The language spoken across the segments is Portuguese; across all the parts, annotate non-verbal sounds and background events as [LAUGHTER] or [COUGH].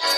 Thank you.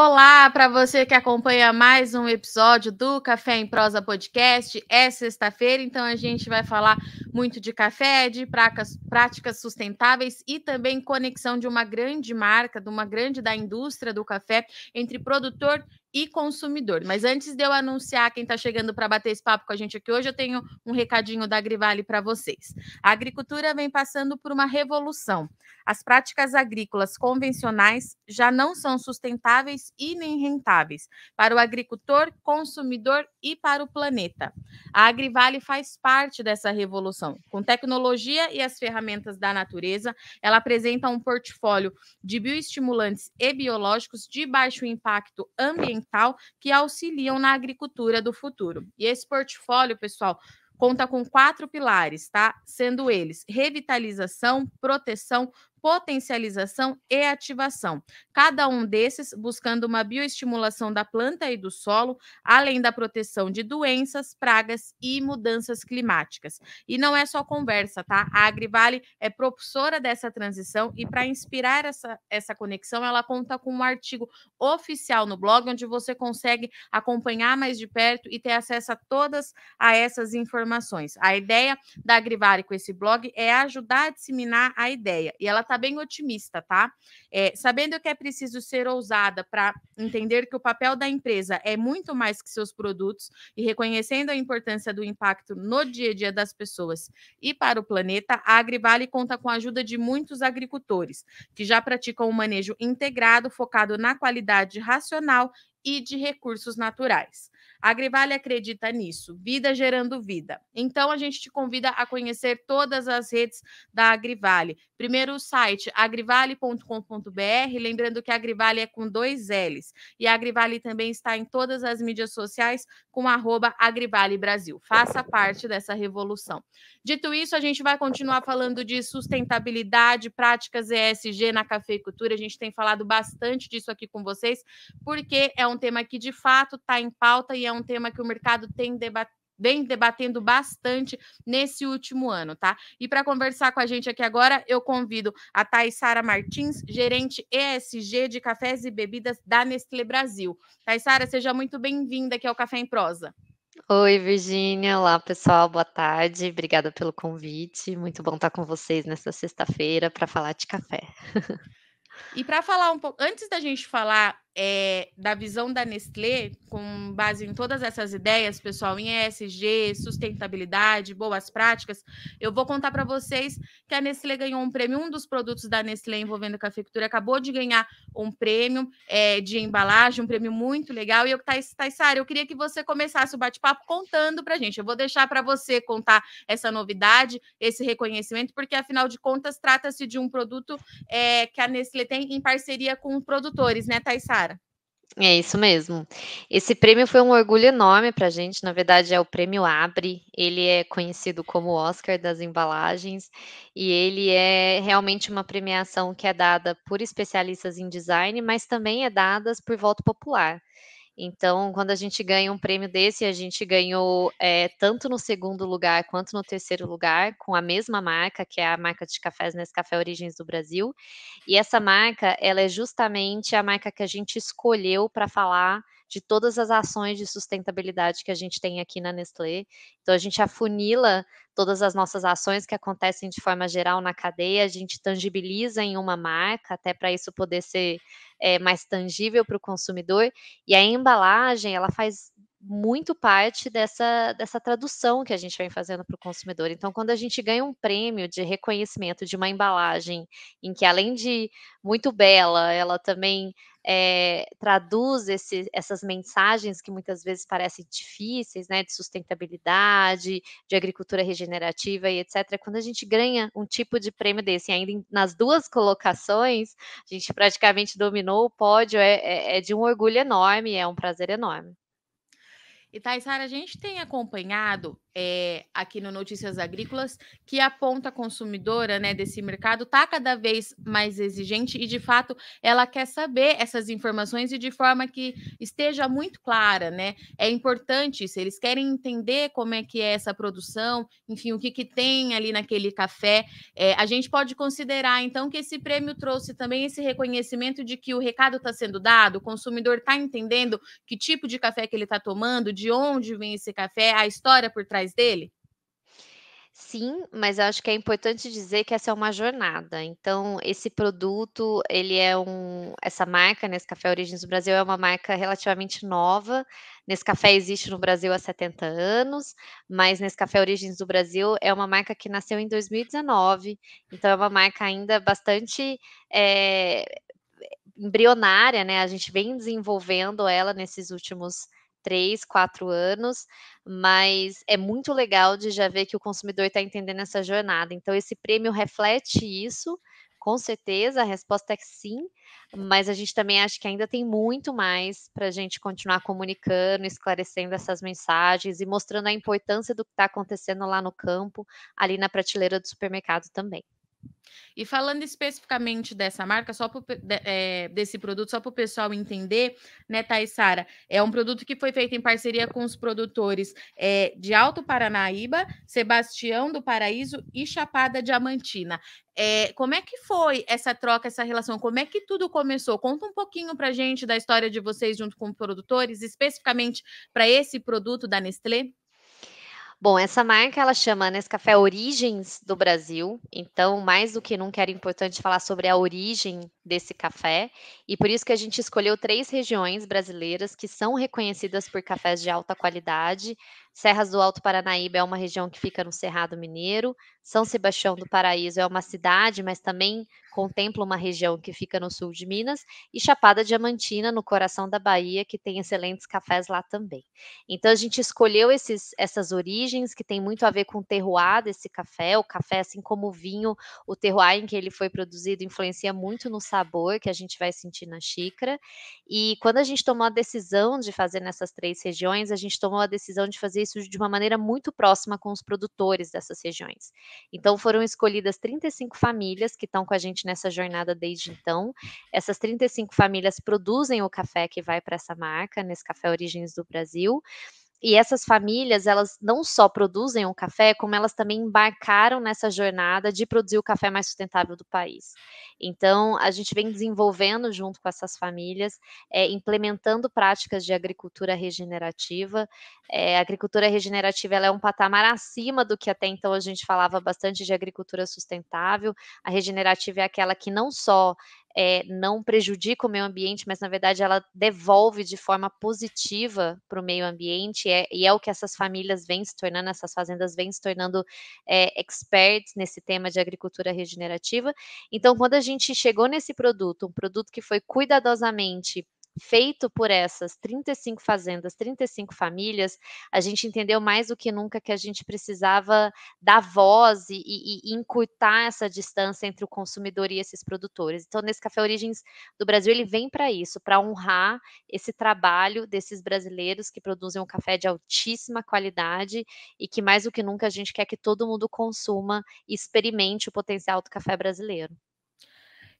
Olá para você que acompanha mais um episódio do Café em Prosa Podcast. É sexta-feira, então a gente vai falar muito de café, de práticas sustentáveis e também conexão de uma grande marca, de uma grande da indústria do café entre produtor e e consumidor. Mas antes de eu anunciar quem está chegando para bater esse papo com a gente aqui hoje, eu tenho um recadinho da Agrivale para vocês. A agricultura vem passando por uma revolução. As práticas agrícolas convencionais já não são sustentáveis e nem rentáveis para o agricultor, consumidor e para o planeta. A Agrivale faz parte dessa revolução. Com tecnologia e as ferramentas da natureza, ela apresenta um portfólio de bioestimulantes e biológicos de baixo impacto ambiental ambiental que auxiliam na agricultura do futuro. E esse portfólio, pessoal, conta com quatro pilares, tá? Sendo eles revitalização, proteção, potencialização e ativação, cada um desses buscando uma bioestimulação da planta e do solo, além da proteção de doenças, pragas e mudanças climáticas. E não é só conversa, tá? A Agrivale é propulsora dessa transição e para inspirar essa, essa conexão, ela conta com um artigo oficial no blog, onde você consegue acompanhar mais de perto e ter acesso a todas a essas informações. A ideia da Agrivale com esse blog é ajudar a disseminar a ideia e ela está bem otimista, tá? É, sabendo que é preciso ser ousada para entender que o papel da empresa é muito mais que seus produtos e reconhecendo a importância do impacto no dia a dia das pessoas e para o planeta, a Agrivale conta com a ajuda de muitos agricultores que já praticam um manejo integrado focado na qualidade racional e de recursos naturais. A Agrivale acredita nisso, vida gerando vida. Então a gente te convida a conhecer todas as redes da Agrivale. Primeiro o site agrivale.com.br, lembrando que a Agrivale é com dois L's. E a Agrivale também está em todas as mídias sociais com arroba Agrivale Brasil. Faça parte dessa revolução. Dito isso, a gente vai continuar falando de sustentabilidade, práticas ESG na cafeicultura. A gente tem falado bastante disso aqui com vocês, porque é um tema que de fato está em pauta e é é um tema que o mercado tem debatido vem debatendo bastante nesse último ano, tá? E para conversar com a gente aqui agora, eu convido a Thaisara Sara Martins, gerente ESG de cafés e bebidas da Nestlé Brasil. Thaisara, Sara, seja muito bem-vinda aqui ao Café em Prosa. Oi, Virginia. Olá, pessoal. Boa tarde. Obrigada pelo convite. Muito bom estar com vocês nessa sexta-feira para falar de café. [LAUGHS] E para falar um pouco, antes da gente falar é, da visão da Nestlé, com base em todas essas ideias, pessoal, em ESG, sustentabilidade, boas práticas, eu vou contar para vocês que a Nestlé ganhou um prêmio. Um dos produtos da Nestlé envolvendo cafeicultura acabou de ganhar um prêmio é, de embalagem, um prêmio muito legal. E eu, Thais, eu queria que você começasse o bate-papo contando para gente. Eu vou deixar para você contar essa novidade, esse reconhecimento, porque afinal de contas trata-se de um produto é, que a Nestlé tem em parceria com produtores, né, Thais é isso mesmo. Esse prêmio foi um orgulho enorme para a gente. Na verdade, é o prêmio Abre. Ele é conhecido como Oscar das embalagens e ele é realmente uma premiação que é dada por especialistas em design, mas também é dada por voto popular. Então, quando a gente ganha um prêmio desse, a gente ganhou é, tanto no segundo lugar quanto no terceiro lugar, com a mesma marca, que é a marca de cafés Nescafé Origens do Brasil. E essa marca, ela é justamente a marca que a gente escolheu para falar de todas as ações de sustentabilidade que a gente tem aqui na Nestlé. Então, a gente afunila todas as nossas ações que acontecem de forma geral na cadeia, a gente tangibiliza em uma marca, até para isso poder ser é, mais tangível para o consumidor. E a embalagem, ela faz muito parte dessa, dessa tradução que a gente vem fazendo para o consumidor. Então, quando a gente ganha um prêmio de reconhecimento de uma embalagem em que, além de muito bela, ela também é, traduz esse, essas mensagens que muitas vezes parecem difíceis, né, de sustentabilidade, de agricultura regenerativa e etc. Quando a gente ganha um tipo de prêmio desse, ainda em, nas duas colocações, a gente praticamente dominou o pódio, é, é, é de um orgulho enorme, é um prazer enorme. E Thaisara, a gente tem acompanhado é, aqui no Notícias Agrícolas que a ponta consumidora né, desse mercado está cada vez mais exigente e, de fato, ela quer saber essas informações e de forma que esteja muito clara, né? É importante isso, eles querem entender como é que é essa produção, enfim, o que, que tem ali naquele café. É, a gente pode considerar, então, que esse prêmio trouxe também esse reconhecimento de que o recado está sendo dado, o consumidor está entendendo que tipo de café que ele está tomando, de onde vem esse café, a história por trás dele? Sim, mas eu acho que é importante dizer que essa é uma jornada. Então, esse produto, ele é um, essa marca, nesse né, café Origens do Brasil, é uma marca relativamente nova. Nesse café existe no Brasil há 70 anos, mas nesse café Origens do Brasil é uma marca que nasceu em 2019. Então, é uma marca ainda bastante é, embrionária, né? A gente vem desenvolvendo ela nesses últimos três, quatro anos, mas é muito legal de já ver que o consumidor está entendendo essa jornada. Então, esse prêmio reflete isso, com certeza, a resposta é que sim, mas a gente também acha que ainda tem muito mais para a gente continuar comunicando, esclarecendo essas mensagens e mostrando a importância do que está acontecendo lá no campo, ali na prateleira do supermercado também. E falando especificamente dessa marca, só pro, de, é, desse produto, só para o pessoal entender, né, Thaisara? Sara? É um produto que foi feito em parceria com os produtores é, de Alto Paranaíba, Sebastião do Paraíso e Chapada Diamantina. É, como é que foi essa troca, essa relação? Como é que tudo começou? Conta um pouquinho para gente da história de vocês junto com produtores, especificamente para esse produto da Nestlé. Bom, essa marca ela chama Nescafé Origens do Brasil, então mais do que nunca era importante falar sobre a origem desse café, e por isso que a gente escolheu três regiões brasileiras que são reconhecidas por cafés de alta qualidade, Serras do Alto Paranaíba é uma região que fica no Cerrado Mineiro. São Sebastião do Paraíso é uma cidade, mas também contempla uma região que fica no sul de Minas. E Chapada Diamantina, no coração da Bahia, que tem excelentes cafés lá também. Então a gente escolheu esses, essas origens, que tem muito a ver com o terroir desse café. O café, assim como o vinho, o terroir em que ele foi produzido influencia muito no sabor que a gente vai sentir na xícara. E quando a gente tomou a decisão de fazer nessas três regiões, a gente tomou a decisão de fazer isso de uma maneira muito próxima com os produtores dessas regiões. Então foram escolhidas 35 famílias que estão com a gente nessa jornada desde então. Essas 35 famílias produzem o café que vai para essa marca, nesse Café Origens do Brasil. E essas famílias, elas não só produzem o café, como elas também embarcaram nessa jornada de produzir o café mais sustentável do país. Então, a gente vem desenvolvendo junto com essas famílias, é, implementando práticas de agricultura regenerativa. É, a agricultura regenerativa é um patamar acima do que até então a gente falava bastante de agricultura sustentável. A regenerativa é aquela que não só é, não prejudica o meio ambiente, mas na verdade ela devolve de forma positiva para o meio ambiente, é, e é o que essas famílias vêm se tornando, essas fazendas vêm se tornando é, experts nesse tema de agricultura regenerativa. Então, quando a gente chegou nesse produto, um produto que foi cuidadosamente feito por essas 35 fazendas, 35 famílias, a gente entendeu mais do que nunca que a gente precisava dar voz e, e, e encurtar essa distância entre o consumidor e esses produtores. Então, nesse Café Origens do Brasil, ele vem para isso, para honrar esse trabalho desses brasileiros que produzem um café de altíssima qualidade e que mais do que nunca a gente quer que todo mundo consuma e experimente o potencial do café brasileiro.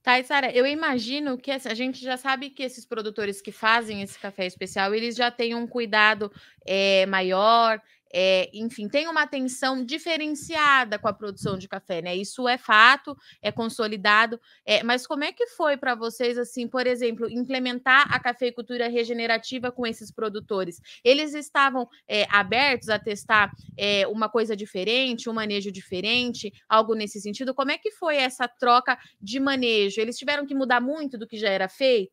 Tá, Sara, eu imagino que assim, a gente já sabe que esses produtores que fazem esse café especial, eles já têm um cuidado é, maior, é, enfim, tem uma atenção diferenciada com a produção de café, né? Isso é fato, é consolidado. É, mas como é que foi para vocês, assim, por exemplo, implementar a cafeicultura regenerativa com esses produtores? Eles estavam é, abertos a testar uma coisa diferente, um manejo diferente, algo nesse sentido? Como é que foi essa troca de manejo? Eles tiveram que mudar muito do que já era feito?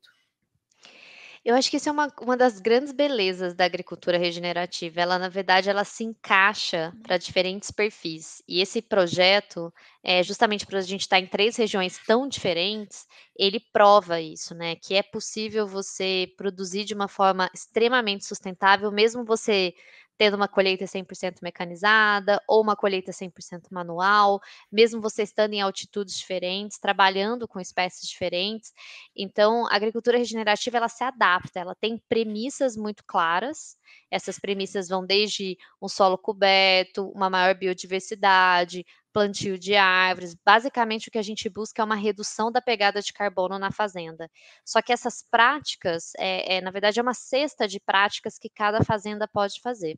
Eu acho que isso é uma, uma das grandes belezas da agricultura regenerativa. Ela, na verdade, ela se encaixa para uhum. diferentes perfis. E esse projeto, é, justamente para a gente estar tá em três regiões tão diferentes, ele prova isso, né? Que é possível você produzir de uma forma extremamente sustentável, mesmo você tendo uma colheita 100% mecanizada ou uma colheita 100% manual, mesmo você estando em altitudes diferentes, trabalhando com espécies diferentes. Então, a agricultura regenerativa ela se adapta, ela tem premissas muito claras. Essas premissas vão desde um solo coberto, uma maior biodiversidade, plantio de árvores. Basicamente, o que a gente busca é uma redução da pegada de carbono na fazenda. Só que essas práticas, é, é, na verdade, é uma cesta de práticas que cada fazenda pode fazer.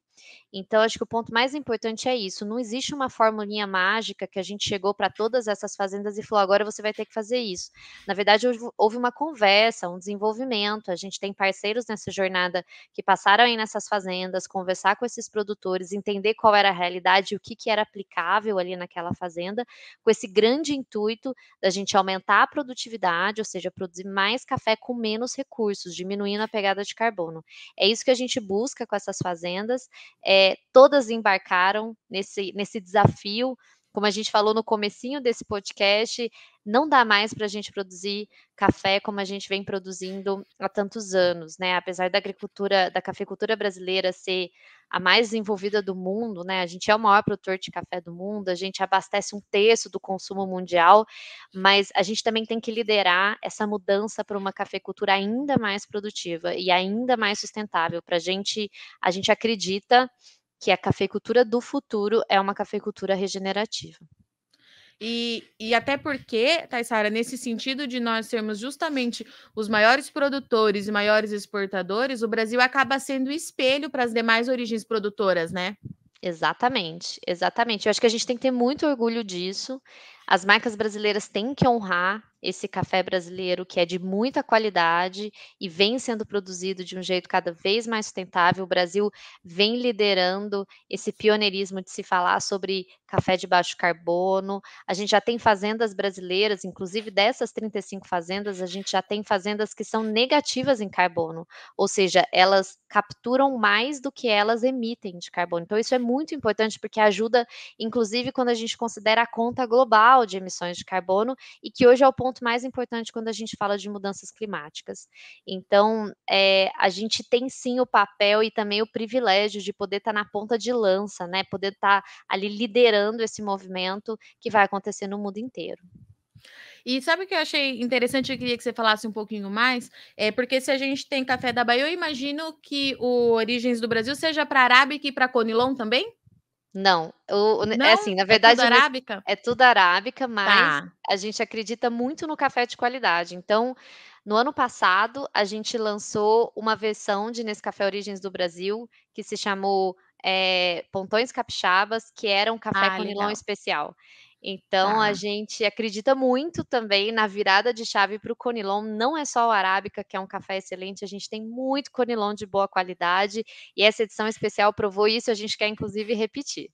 Então, acho que o ponto mais importante é isso. Não existe uma formulinha mágica que a gente chegou para todas essas fazendas e falou: agora você vai ter que fazer isso. Na verdade, houve uma conversa, um desenvolvimento. A gente tem parceiros nessa jornada que passaram aí nessas fazendas, conversar com esses produtores, entender qual era a realidade, o que, que era aplicável ali naquela daquela fazenda, com esse grande intuito da gente aumentar a produtividade, ou seja, produzir mais café com menos recursos, diminuindo a pegada de carbono. É isso que a gente busca com essas fazendas. É, todas embarcaram nesse, nesse desafio como a gente falou no comecinho desse podcast, não dá mais para a gente produzir café como a gente vem produzindo há tantos anos, né? Apesar da agricultura, da cafeicultura brasileira ser a mais desenvolvida do mundo, né? A gente é o maior produtor de café do mundo, a gente abastece um terço do consumo mundial, mas a gente também tem que liderar essa mudança para uma cafeicultura ainda mais produtiva e ainda mais sustentável. Para a gente, a gente acredita que é a cafeicultura do futuro é uma cafeicultura regenerativa. E, e até porque, Thaisara, nesse sentido de nós sermos justamente os maiores produtores e maiores exportadores, o Brasil acaba sendo espelho para as demais origens produtoras, né? Exatamente, exatamente. Eu acho que a gente tem que ter muito orgulho disso. As marcas brasileiras têm que honrar esse café brasileiro que é de muita qualidade e vem sendo produzido de um jeito cada vez mais sustentável. O Brasil vem liderando esse pioneirismo de se falar sobre café de baixo carbono. A gente já tem fazendas brasileiras, inclusive dessas 35 fazendas, a gente já tem fazendas que são negativas em carbono, ou seja, elas capturam mais do que elas emitem de carbono. Então isso é muito importante porque ajuda inclusive quando a gente considera a conta global de emissões de carbono e que hoje é o ponto ponto mais importante quando a gente fala de mudanças climáticas. Então, é, a gente tem sim o papel e também o privilégio de poder estar tá na ponta de lança, né? Poder estar tá ali liderando esse movimento que vai acontecer no mundo inteiro. E sabe o que eu achei interessante? Eu queria que você falasse um pouquinho mais. É porque se a gente tem café da Bahia, eu imagino que o Origens do Brasil seja para Arábica e para Conilon também? Não, o, é não, é assim, na verdade. É tudo arábica? É tudo arábica, mas tá. a gente acredita muito no café de qualidade. Então, no ano passado, a gente lançou uma versão de Nescafé Origens do Brasil, que se chamou é, Pontões Capixabas, que era um café ah, com legal. especial. Então, ah. a tá. gente acredita muito também na virada de chave para o Conilon. Não é só o Arábica, que é um café excelente, a gente tem muito Conilon de boa qualidade. E essa edição especial provou isso, a gente quer inclusive repetir.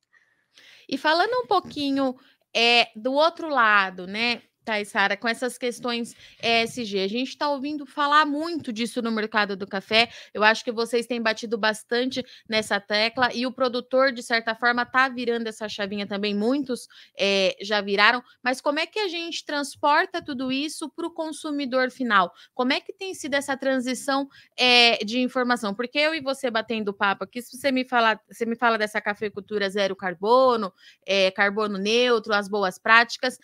E falando um pouquinho é, do outro lado, né? Tá, e Sara, com essas questões ESG, a gente está ouvindo falar muito disso no mercado do café. Eu acho que vocês têm batido bastante nessa tecla e o produtor, de certa forma, está virando essa chavinha também. Muitos é, já viraram. Mas como é que a gente transporta tudo isso para o consumidor final? Como é que tem sido essa transição é, de informação? Porque eu e você batendo papo aqui, se você me falar, você me fala dessa cafeicultura zero carbono, é, carbono neutro, as boas práticas,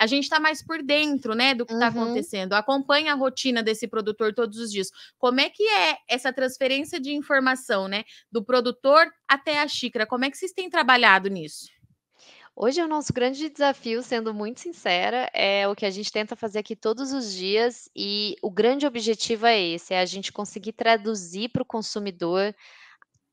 a gente está mais por dentro, né, do que está uhum. acontecendo. Acompanha a rotina desse produtor todos os dias. Como é que é essa transferência de informação, né, do produtor até a xícara? Como é que vocês têm trabalhado nisso? Hoje é o nosso grande desafio, sendo muito sincera, é o que a gente tenta fazer aqui todos os dias e o grande objetivo é esse, é a gente conseguir traduzir para o consumidor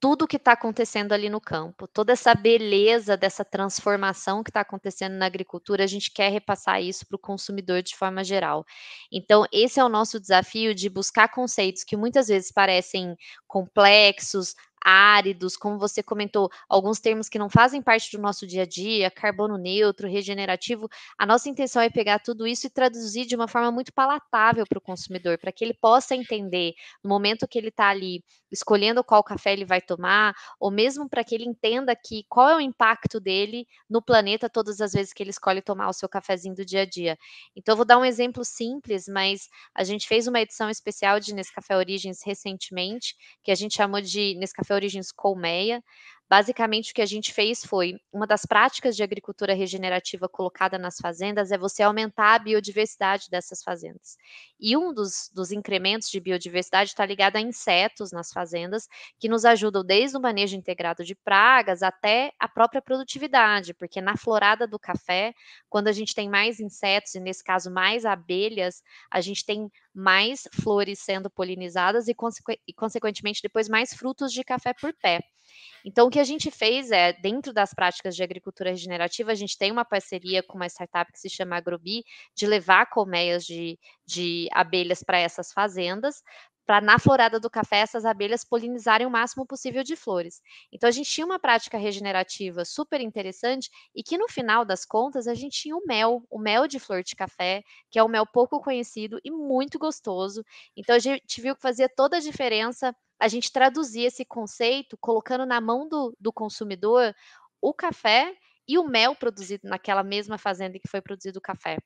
tudo que está acontecendo ali no campo, toda essa beleza dessa transformação que está acontecendo na agricultura, a gente quer repassar isso para o consumidor de forma geral. Então, esse é o nosso desafio de buscar conceitos que muitas vezes parecem complexos, áridos, como você comentou, alguns termos que não fazem parte do nosso dia a dia, carbono neutro, regenerativo. A nossa intenção é pegar tudo isso e traduzir de uma forma muito palatável para o consumidor, para que ele possa entender no momento que ele está ali escolhendo qual café ele vai tomar, ou mesmo para que ele entenda que qual é o impacto dele no planeta todas as vezes que ele escolhe tomar o seu cafezinho do dia a dia. Então, eu vou dar um exemplo simples, mas a gente fez uma edição especial de Nescafé Origens recentemente, que a gente chamou de Nescafé café Origins colmeia. Basicamente, o que a gente fez foi uma das práticas de agricultura regenerativa colocada nas fazendas é você aumentar a biodiversidade dessas fazendas. E um dos, dos incrementos de biodiversidade está ligado a insetos nas fazendas, que nos ajudam desde o manejo integrado de pragas até a própria produtividade, porque na florada do café, quando a gente tem mais insetos, e nesse caso mais abelhas, a gente tem mais flores sendo polinizadas e, consequentemente, depois mais frutos de café por pé. Então, o que a gente fez é, dentro das práticas de agricultura regenerativa, a gente tem uma parceria com uma startup que se chama Agrobi, de levar colmeias de, de abelhas para essas fazendas, para na florada do café essas abelhas polinizarem o máximo possível de flores. Então a gente tinha uma prática regenerativa super interessante e que no final das contas a gente tinha o mel, o mel de flor de café, que é um mel pouco conhecido e muito gostoso. Então a gente viu que fazia toda a diferença a gente traduzir esse conceito colocando na mão do, do consumidor o café e o mel produzido naquela mesma fazenda que foi produzido o café.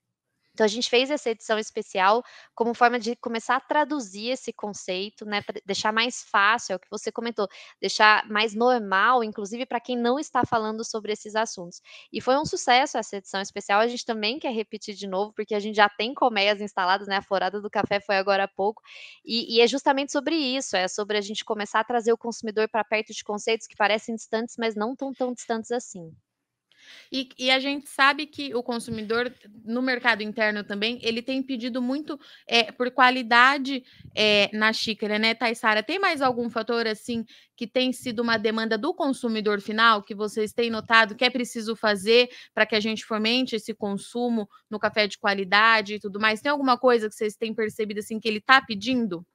Então a gente fez essa edição especial como forma de começar a traduzir esse conceito, né, para deixar mais fácil, é o que você comentou, deixar mais normal, inclusive para quem não está falando sobre esses assuntos. E foi um sucesso essa edição especial, a gente também quer repetir de novo, porque a gente já tem colmeias instaladas, né, a florada do café foi agora há pouco, e, e é justamente sobre isso, é sobre a gente começar a trazer o consumidor para perto de conceitos que parecem distantes, mas não tão tão distantes assim. E, e, a gente sabe que o consumidor, no mercado interno também, ele tem pedido muito é, por qualidade é, na xícara, né, Thaisara? Tem mais algum fator, assim, que tem sido uma demanda do consumidor final, que vocês têm notado que é preciso fazer para que a gente fomente esse consumo no café de qualidade e tudo mais? Tem alguma coisa que vocês têm percebido, assim, que ele está pedindo?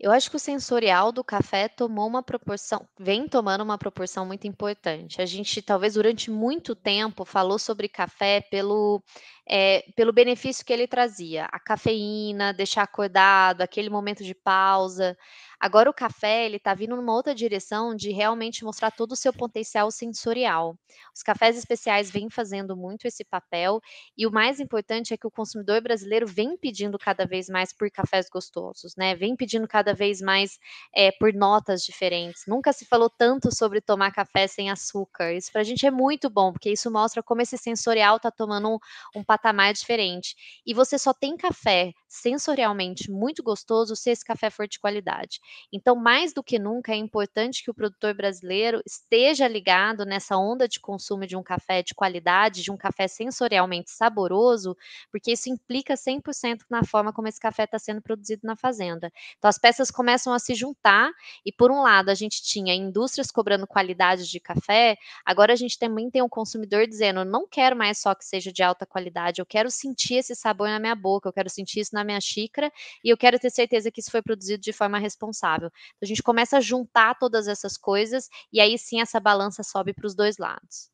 Eu acho que o sensorial do café tomou uma proporção, vem tomando uma proporção muito importante. A gente, talvez durante muito tempo, falou sobre café pelo, é, pelo benefício que ele trazia: a cafeína, deixar acordado, aquele momento de pausa. Agora o café, ele tá vindo numa outra direção de realmente mostrar todo o seu potencial sensorial. Os cafés especiais vêm fazendo muito esse papel e o mais importante é que o consumidor brasileiro vem pedindo cada vez mais por cafés gostosos, né? Vem pedindo cada vez mais é, por notas diferentes. Nunca se falou tanto sobre tomar café sem açúcar. Isso para a gente é muito bom, porque isso mostra como esse sensorial tá tomando um, um patamar diferente. E você só tem café sensorialmente muito gostoso se esse café for de qualidade. Então, mais do que nunca, é importante que o produtor brasileiro esteja ligado nessa onda de consumo de um café de qualidade, de um café sensorialmente saboroso, porque isso implica 100% na forma como esse café está sendo produzido na fazenda. Então, as peças começam a se juntar, e por um lado, a gente tinha indústrias cobrando qualidade de café, agora a gente também tem um consumidor dizendo: não quero mais só que seja de alta qualidade, eu quero sentir esse sabor na minha boca, eu quero sentir isso na minha xícara, e eu quero ter certeza que isso foi produzido de forma responsável responsável. Então, a gente começa a juntar todas essas coisas e aí sim essa balança sobe para os dois lados.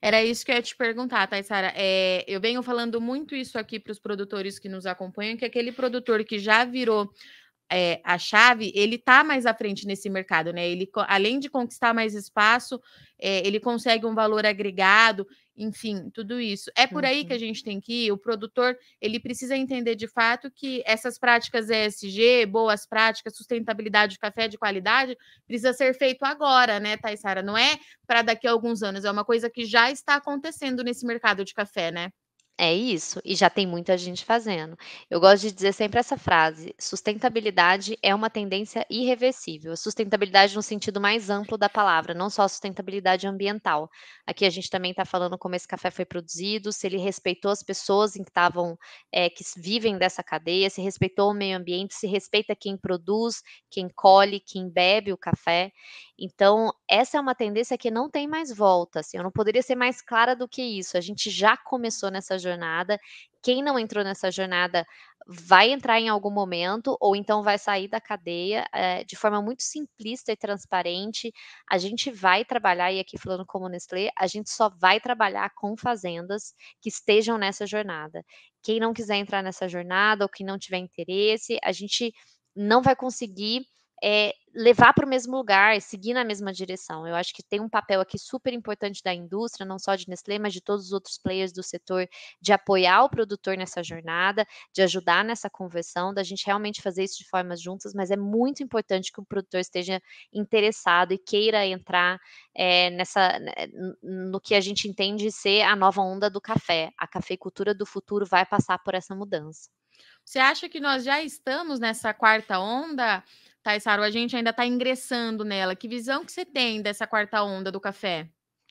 Era isso que eu ia te perguntar, Sara? É, eu venho falando muito isso aqui para os produtores que nos acompanham, que aquele produtor que já virou é, a chave, ele tá mais à frente nesse mercado, né? Ele, além de conquistar mais espaço, é, ele consegue um valor agregado enfim, tudo isso. É por aí que a uhum. gente tem que ir. O produtor ele precisa entender de fato que essas práticas ESG, boas práticas, sustentabilidade, café de qualidade, precisa ser feito agora, né, Thaisara? Não é para daqui a alguns anos, é uma coisa que já está acontecendo nesse mercado de café, né? É isso, e já tem muita gente fazendo. Eu gosto de dizer sempre essa frase: sustentabilidade é uma tendência irreversível. Sustentabilidade no sentido mais amplo da palavra, não só sustentabilidade ambiental. Aqui a gente também está falando como esse café foi produzido, se ele respeitou as pessoas que estavam, é, que vivem dessa cadeia, se respeitou o meio ambiente, se respeita quem produz, quem colhe, quem bebe o café. Então, essa é uma tendência que não tem mais volta. Assim, eu não poderia ser mais clara do que isso. A gente já começou nessa jornada. Quem não entrou nessa jornada vai entrar em algum momento, ou então vai sair da cadeia é, de forma muito simplista e transparente. A gente vai trabalhar, e aqui falando como Nestlé, a gente só vai trabalhar com fazendas que estejam nessa jornada. Quem não quiser entrar nessa jornada ou quem não tiver interesse, a gente não vai conseguir é, levar para o mesmo lugar, seguir na mesma direção. Eu acho que tem um papel aqui super importante da indústria, não só de Nestlé, mas de todos os outros players do setor, de apoiar o produtor nessa jornada, de ajudar nessa conversão, da gente realmente fazer isso de formas juntas, mas é muito importante que o produtor esteja interessado e queira entrar é, nessa né, no que a gente entende ser a nova onda do café. A cafeicultura do futuro vai passar por essa mudança. Você acha que nós já estamos nessa quarta onda? Taisaru, a gente ainda está ingressando nela. Que visão que você tem dessa quarta onda do café?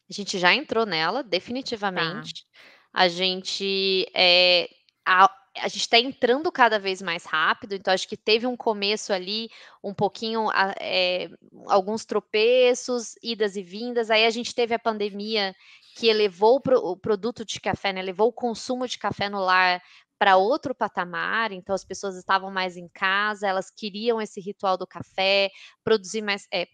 A gente já entrou nela, tá. definitivamente. Tá. A gente é, a, a gente está entrando cada vez mais rápido, então acho que teve um começo ali, um pouquinho, é, alguns tropeços, idas e vindas. Aí a gente teve a pandemia que elevou o produto de café, né? elevou o consumo de café no lar para outro patamar, então as pessoas estavam mais em casa, elas queriam esse ritual do café, produzir mais, é,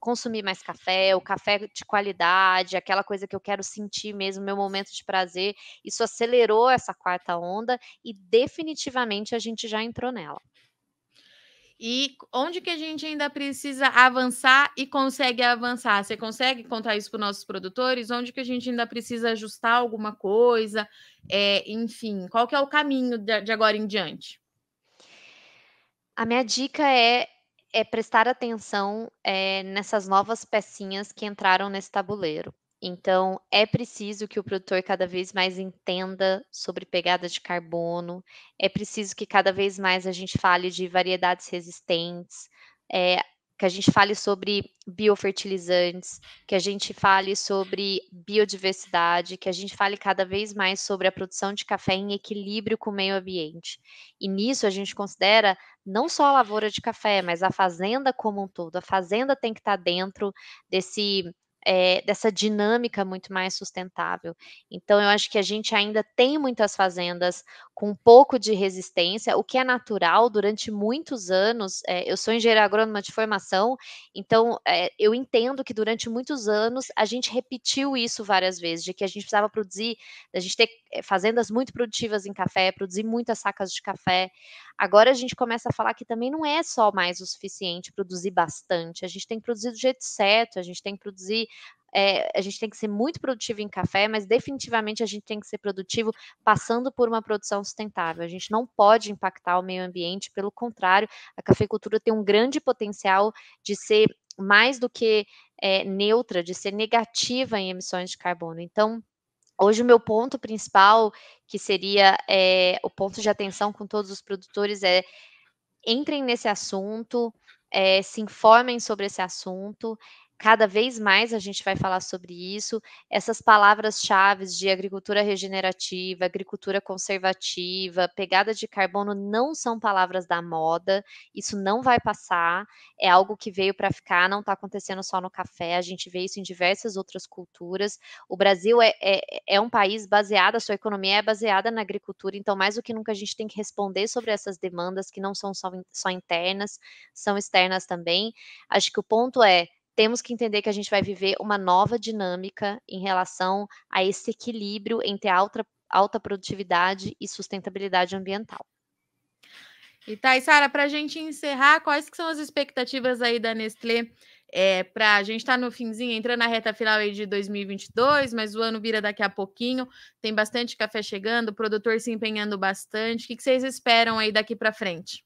consumir mais café, o café de qualidade, aquela coisa que eu quero sentir mesmo, meu momento de prazer. Isso acelerou essa quarta onda e definitivamente a gente já entrou nela. E onde que a gente ainda precisa avançar e consegue avançar? Você consegue contar isso para os nossos produtores? Onde que a gente ainda precisa ajustar alguma coisa? É, enfim, qual que é o caminho de agora em diante? A minha dica é, é prestar atenção é, nessas novas pecinhas que entraram nesse tabuleiro. Então, é preciso que o produtor cada vez mais entenda sobre pegada de carbono, é preciso que cada vez mais a gente fale de variedades resistentes, é, que a gente fale sobre biofertilizantes, que a gente fale sobre biodiversidade, que a gente fale cada vez mais sobre a produção de café em equilíbrio com o meio ambiente. E nisso a gente considera não só a lavoura de café, mas a fazenda como um todo. A fazenda tem que estar dentro desse é, dessa dinâmica muito mais sustentável. Então, eu acho que a gente ainda tem muitas fazendas com um pouco de resistência, o que é natural durante muitos anos. É, eu sou engenheira agrônoma de formação, então é, eu entendo que durante muitos anos a gente repetiu isso várias vezes, de que a gente precisava produzir, a gente ter é, fazendas muito produtivas em café, produzir muitas sacas de café. Agora a gente começa a falar que também não é só mais o suficiente produzir bastante, a gente tem que produzir do jeito certo, a gente tem que produzir é, a gente tem que ser muito produtivo em café, mas definitivamente a gente tem que ser produtivo passando por uma produção sustentável. A gente não pode impactar o meio ambiente, pelo contrário, a cafeicultura tem um grande potencial de ser mais do que é, neutra, de ser negativa em emissões de carbono. Então, Hoje, o meu ponto principal, que seria é, o ponto de atenção com todos os produtores, é entrem nesse assunto, é, se informem sobre esse assunto, cada vez mais a gente vai falar sobre isso. Essas palavras-chave de agricultura regenerativa, agricultura conservativa, pegada de carbono não são palavras da moda, isso não vai passar, é algo que veio para ficar, não está acontecendo só no café, a gente vê isso em diversas outras culturas. O Brasil é, é, é um país baseado, a sua economia é baseada na agricultura, então mais do que nunca a gente tem que responder sobre essas demandas que não são só, só internas, são externas também. Acho que o ponto é temos que entender que a gente vai viver uma nova dinâmica em relação a esse equilíbrio entre alta, alta produtividade e sustentabilidade ambiental. E Sara para a gente encerrar, quais que são as expectativas aí da Nestlé é, para a gente estar tá no finzinho, entrando na reta final aí de 2022, mas o ano vira daqui a pouquinho, tem bastante café chegando, o produtor se empenhando bastante. O que, que vocês esperam aí daqui para frente?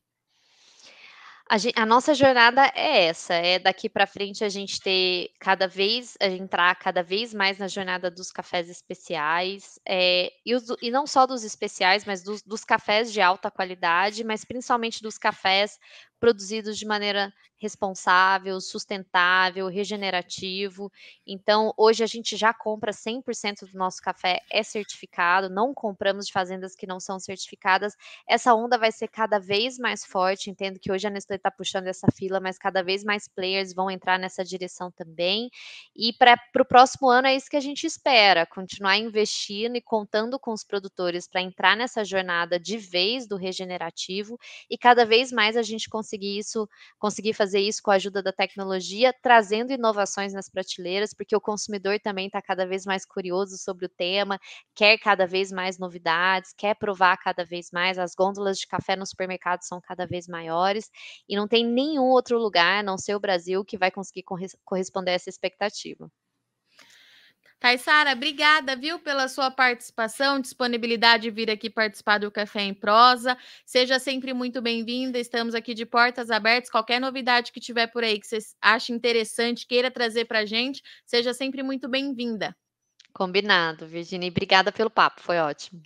A, gente, a, nossa jornada é essa, é daqui para frente a gente ter cada vez, a gente entrar cada vez mais na jornada dos cafés especiais, é, e, os, e, não só dos especiais, mas dos, dos, cafés de alta qualidade, mas principalmente dos cafés produzidos de maneira responsável, sustentável, regenerativo. Então, hoje a gente já compra 100% do nosso café é certificado, não compramos de fazendas que não são certificadas. Essa onda vai ser cada vez mais forte. Entendo que hoje a Nestlé está puxando essa fila, mas cada vez mais players vão entrar nessa direção também. E para o próximo ano é isso que a gente espera: continuar investindo e contando com os produtores para entrar nessa jornada de vez do regenerativo e cada vez mais a gente conseguir conseguir isso, conseguir fazer isso com a ajuda da tecnologia, trazendo inovações nas prateleiras, porque o consumidor também está cada vez mais curioso sobre o tema, quer cada vez mais novidades, quer provar cada vez mais. As gôndolas de café no supermercado são cada vez maiores e não tem nenhum outro lugar, a não ser o Brasil, que vai conseguir corresponder a essa expectativa. Taissara, obrigada, viu, pela sua participação, disponibilidade de vir aqui participar do Café em Prosa. Seja sempre muito bem-vinda, estamos aqui de portas abertas. Qualquer novidade que tiver por aí que você acha interessante, queira trazer para a gente, seja sempre muito bem-vinda. Combinado, Virginia. Obrigada pelo papo, foi ótimo.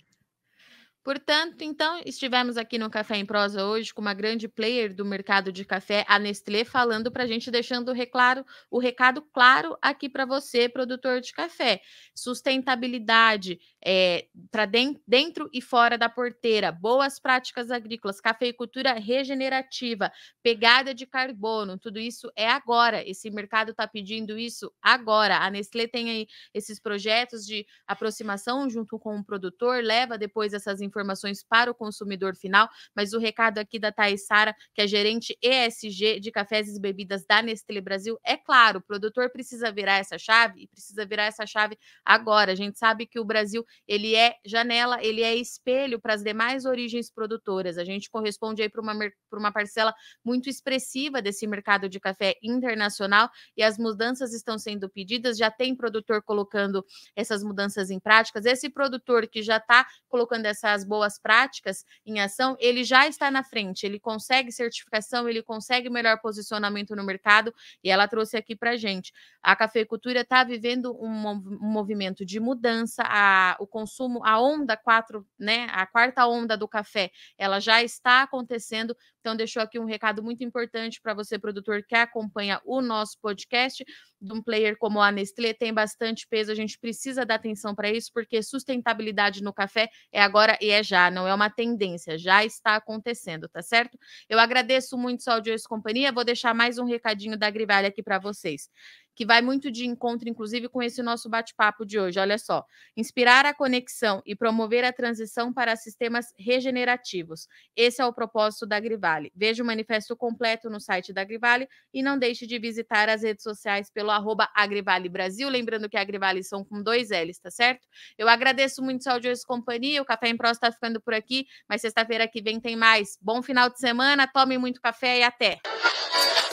Portanto, então, estivemos aqui no Café em Prosa hoje com uma grande player do mercado de café, a Nestlé, falando para a gente, deixando o, reclaro, o recado claro aqui para você, produtor de café. Sustentabilidade, é, eh, para dentro e fora da porteira, boas práticas agrícolas, cafeicultura regenerativa, pegada de carbono, tudo isso é agora. Esse mercado está pedindo isso agora. A Nestlé tem aí esses projetos de aproximação junto com o produtor, leva depois essas informações para o consumidor final, mas o recado aqui da Thais Sara, que é gerente ESG de cafés e bebidas da Nestlé Brasil, é claro, o produtor precisa virar essa chave e precisa virar essa chave agora. A gente sabe que o Brasil ele é janela, ele é espelho para as demais origens produtoras. A gente corresponde aí para uma, pra uma parcela muito expressiva desse mercado de café internacional e as mudanças estão sendo pedidas. Já tem produtor colocando essas mudanças em práticas. Esse produtor que já está colocando essas boas práticas em ação, ele já está na frente, ele consegue certificação, ele consegue melhor posicionamento no mercado e ela trouxe aqui para gente. A cafeicultura está vivendo um, um movimento de mudança, a o consumo, a onda quatro, né, a quarta onda do café, ela já está acontecendo então, deixou aqui um recado muito importante para você, produtor, que acompanha o nosso podcast. De um player como a Nestlé tem bastante peso, a gente precisa dar atenção para isso, porque sustentabilidade no café é agora e é já, não é uma tendência, já está acontecendo, tá certo? Eu agradeço muito sua audiência e companhia, vou deixar mais um recadinho da Grivalha aqui para vocês que vai muito de encontro, inclusive, com esse nosso bate-papo de hoje. Olha só: inspirar a conexão e promover a transição para sistemas regenerativos. Esse é o propósito da Grivalha. Grivale. Veja o manifesto completo no site da Grivale e não deixe de visitar as redes sociais pelo arroba Agrivale Brasil. Lembrando que a Grivale são com dois L's, tá certo? Eu agradeço muito sua audiência e companhia. O Café em Pró está ficando por aqui, mas sexta-feira que vem tem mais. Bom final de semana, tome muito café e até!